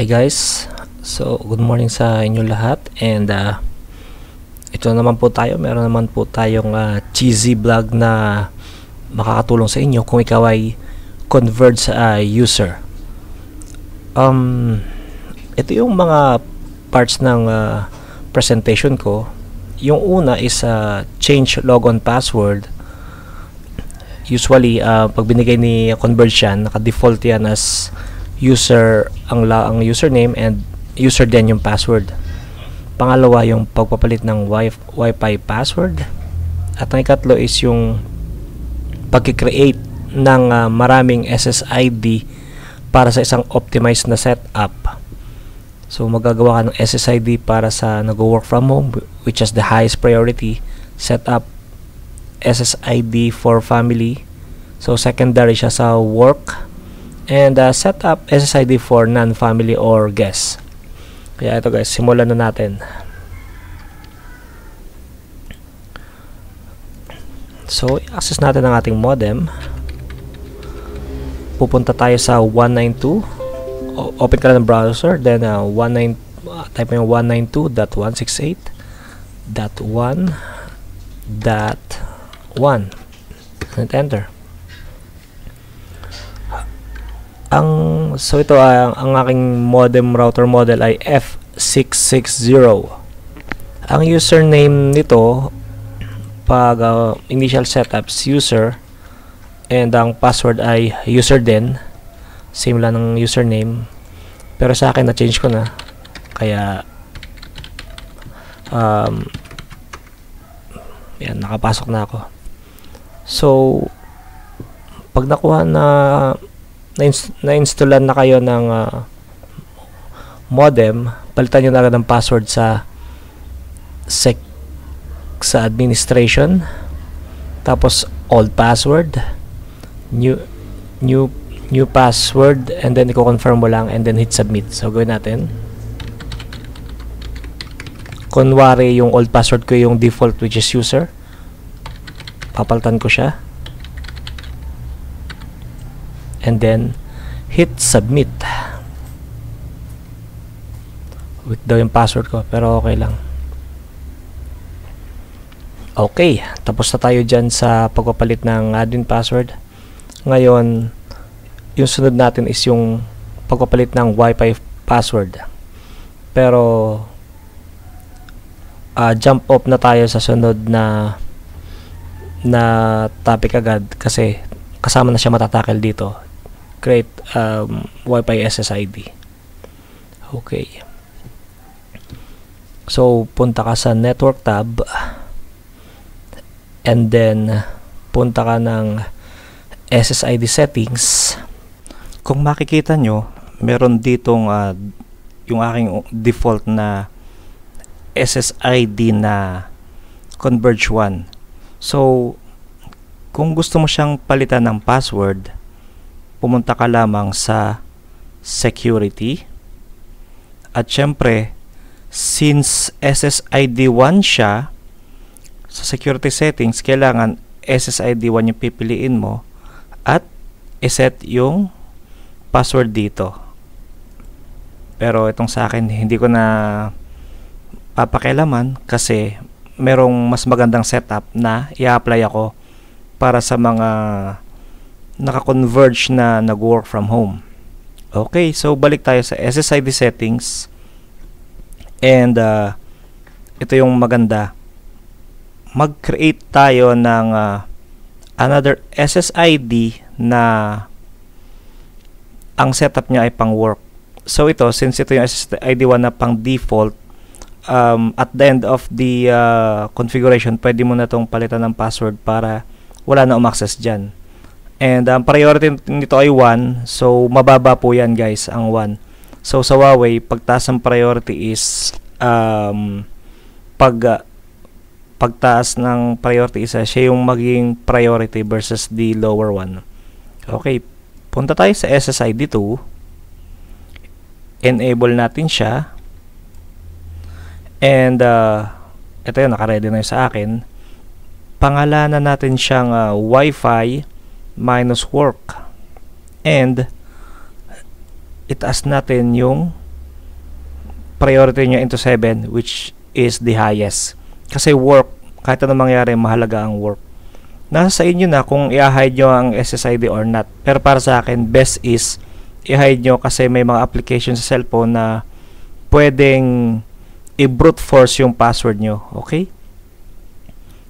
Hi guys, so good morning sa inyo lahat and uh, ito naman po tayo, meron naman po tayong uh, cheesy vlog na makakatulong sa inyo kung ikaw ay convert sa uh, user um, ito yung mga parts ng uh, presentation ko yung una is uh, change logon password usually uh, pag binigay ni convert yan, naka default yan as user ang la ang username and user din yung password. Pangalawa yung pagpapalit ng Wi-Fi password. At ang ikatlo is yung pagki-create ng uh, maraming SSID para sa isang optimized na setup. So magagawa ka ng SSID para sa nag-work from home which is the highest priority setup SSID for family. So secondary siya sa work and uh, set up SSID for non-family or guest. Kaya ito guys, simulan na natin. So, access natin ang ating modem. Pupunta tayo sa 192. O open ka lang ng browser. Then, uh, 19, uh, type mo yung 192.168.1.1 and enter. Ang so ito uh, ang aking modem router model ay F660. Ang username nito pag uh, initial setups user and ang password ay user din. Same lang ng username. Pero sa akin na change ko na. Kaya um yan nakapasok na ako. So pag nakuha na na-installan na kayo ng uh, modem, palitan nyo na lang ng password sa sec sa administration tapos old password new new new password and then i-confirm mo lang and then hit submit so gawin natin kunwari yung old password ko yung default which is user papalitan ko siya and then hit submit with daw yung password ko pero okay lang okay tapos na tayo dyan sa pagpapalit ng admin password ngayon yung sunod natin is yung pagpapalit ng wifi password pero uh, jump off na tayo sa sunod na na topic agad kasi kasama na siya matatakil dito create um, Wi-Fi SSID. Okay. So, punta ka sa network tab and then punta ka ng SSID settings. Kung makikita nyo, meron ditong uh, yung aking default na SSID na Converge 1. So, kung gusto mo siyang palitan ng password, pumunta ka lamang sa security. At syempre, since SSID1 siya, sa security settings, kailangan SSID1 yung pipiliin mo at iset yung password dito. Pero itong sa akin, hindi ko na papakilaman kasi merong mas magandang setup na i-apply ako para sa mga naka-converge na nag-work from home. Okay, so balik tayo sa SSID settings. And uh, ito yung maganda. Mag-create tayo ng uh, another SSID na ang setup niya ay pang-work. So ito, since ito yung SSID 1 na pang-default, um, at the end of the uh, configuration, pwede mo na itong palitan ng password para wala na umaccess dyan. And ang um, priority nito ay 1. So, mababa po yan guys, ang 1. So, sa Huawei, pagtaas ng priority is um, pag uh, pagtaas ng priority isa, siya yung maging priority versus the lower one. Okay, punta tayo sa SSID 2. Enable natin siya. And, uh, ito yun, nakaready na yun sa akin. Pangalanan natin siyang uh, Wi-Fi minus work and itaas natin yung priority nyo into 7 which is the highest kasi work kahit anong mangyari mahalaga ang work nasa sa inyo na kung i-hide nyo ang SSID or not pero para sa akin best is i-hide nyo kasi may mga application sa cellphone na pwedeng i-brute force yung password nyo okay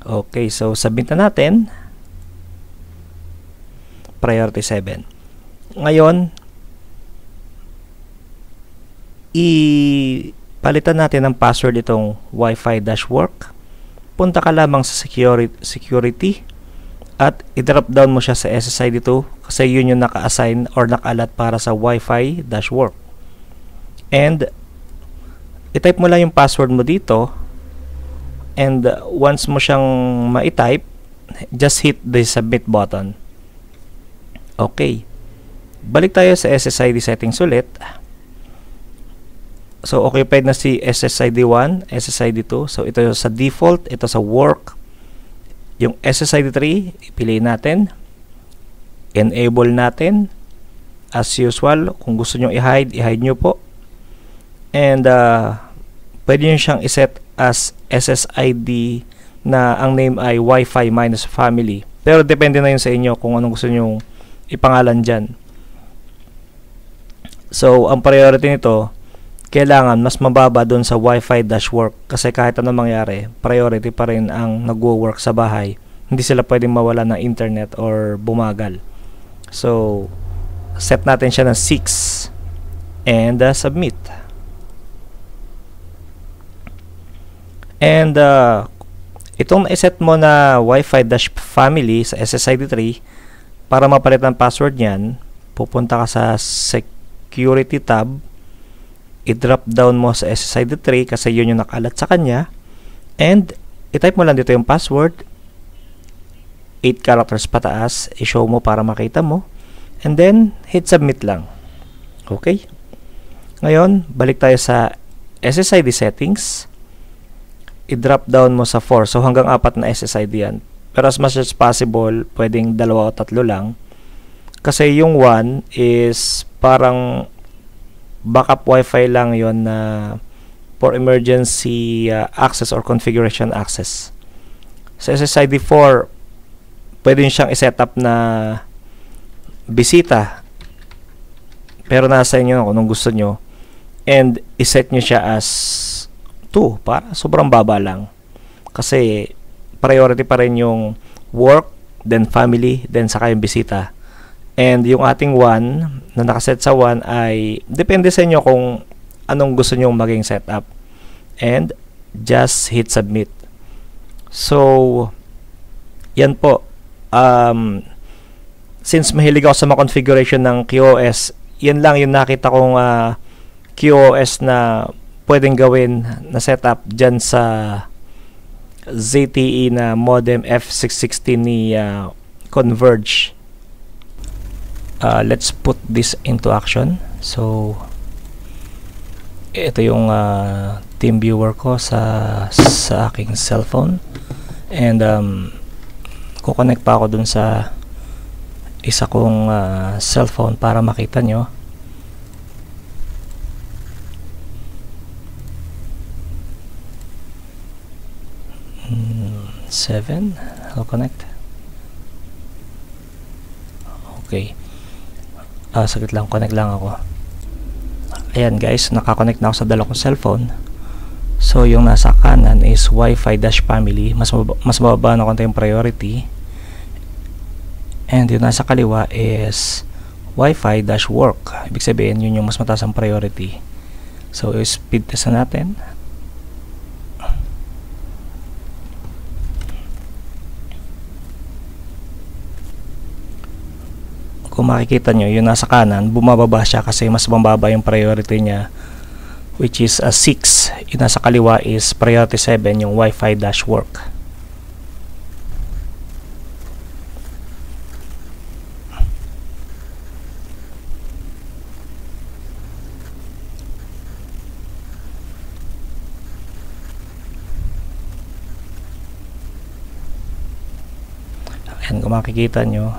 okay so submit na natin priority 7. Ngayon, ipalitan natin ang password itong wifi work. Punta ka lamang sa security, at i-drop down mo siya sa SSID dito kasi yun yung naka-assign or nakalat para sa wifi work. And i-type mo lang yung password mo dito and once mo siyang ma-type, just hit the submit button. Okay. Balik tayo sa SSID settings ulit. So, occupied na si SSID 1, SSID 2. So, ito sa default, ito sa work. Yung SSID 3, piliin natin. Enable natin. As usual, kung gusto nyo i-hide, i-hide nyo po. And, uh, pwede nyo siyang iset as SSID na ang name ay Wi-Fi minus family. Pero depende na yun sa inyo kung anong gusto nyo ipangalan dyan. So, ang priority nito, kailangan mas mababa doon sa wifi work kasi kahit ano mangyari, priority pa rin ang nagwo-work sa bahay. Hindi sila pwedeng mawala ng internet or bumagal. So, set natin siya ng 6 and uh, submit. And uh, itong iset mo na wifi family sa SSID 3 para mapalit ang password niyan, pupunta ka sa Security tab, i-drop down mo sa SSID 3 kasi yun yung nakalat sa kanya, and i-type mo lang dito yung password, 8 characters pataas, i-show mo para makita mo, and then hit submit lang. Okay? Ngayon, balik tayo sa SSID settings, i-drop down mo sa 4. So hanggang 4 na SSID yan. Pero as much as possible, pwedeng dalawa o tatlo lang. Kasi yung one is parang backup wifi lang yon na for emergency uh, access or configuration access. Sa SSID4, pwede siyang i-setup na bisita. Pero nasa inyo kung anong gusto nyo. And iset nyo siya as 2 para sobrang baba lang. Kasi priority pa rin yung work, then family, then saka yung bisita. And yung ating one, na nakaset sa one, ay depende sa inyo kung anong gusto nyong maging setup. And just hit submit. So, yan po. Um, since mahilig ako sa mga configuration ng QoS, yan lang yung nakita kong uh, ah, QoS na pwedeng gawin na setup dyan sa ZTE na modem F660 ni uh, Converge. Uh, let's put this into action. So, ito yung uh, team viewer ko sa, sa aking cellphone. And, um, kukonect pa ako dun sa isa kong uh, cellphone para makita nyo. 7 I'll connect okay ah, saglit lang connect lang ako ayan guys nakakonect na ako sa dalawang cellphone so yung nasa kanan is wifi dash family mas, mas mababa na konti yung priority and yung nasa kaliwa is wifi dash work ibig sabihin yun yung mas mataas ang priority so speed test natin makikita nyo, yung nasa kanan, bumababa siya kasi mas mababa yung priority niya which is a uh, 6. Yung nasa kaliwa is priority 7, yung Wi-Fi dash work. Ayan, kung makikita nyo,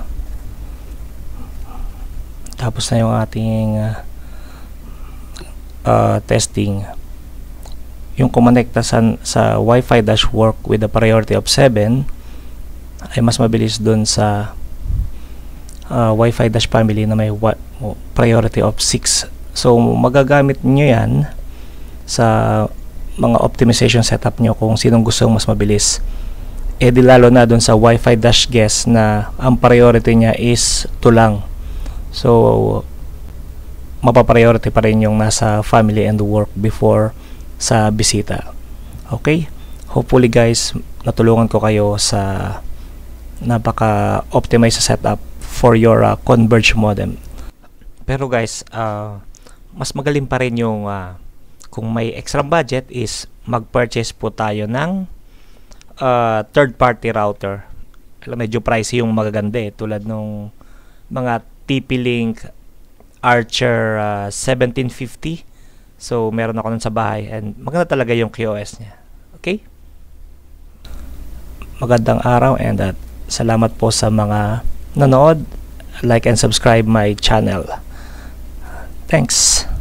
tapos na yung ating uh, uh, testing yung kumonekta sa, sa Wi-Fi dash work with a priority of 7 ay mas mabilis dun sa uh, Wi-Fi dash family na may priority of 6 so magagamit nyo yan sa mga optimization setup nyo kung sinong gusto mas mabilis eh di lalo na dun sa Wi-Fi dash guest na ang priority niya is 2 lang So, mapapriority pa rin yung nasa family and work before sa bisita. Okay? Hopefully guys, natulungan ko kayo sa napaka-optimize setup for your uh, Converge modem. Pero guys, uh, mas magaling pa rin yung uh, kung may extra budget is mag-purchase po tayo ng uh, third-party router. medyo pricey yung magaganda eh, tulad nung mga TP-Link Archer uh, ah, 1750. So, meron ako nun sa bahay and maganda talaga yung QoS niya. Okay? Magandang araw and at uh, salamat po sa mga nanood. Like and subscribe my channel. Thanks.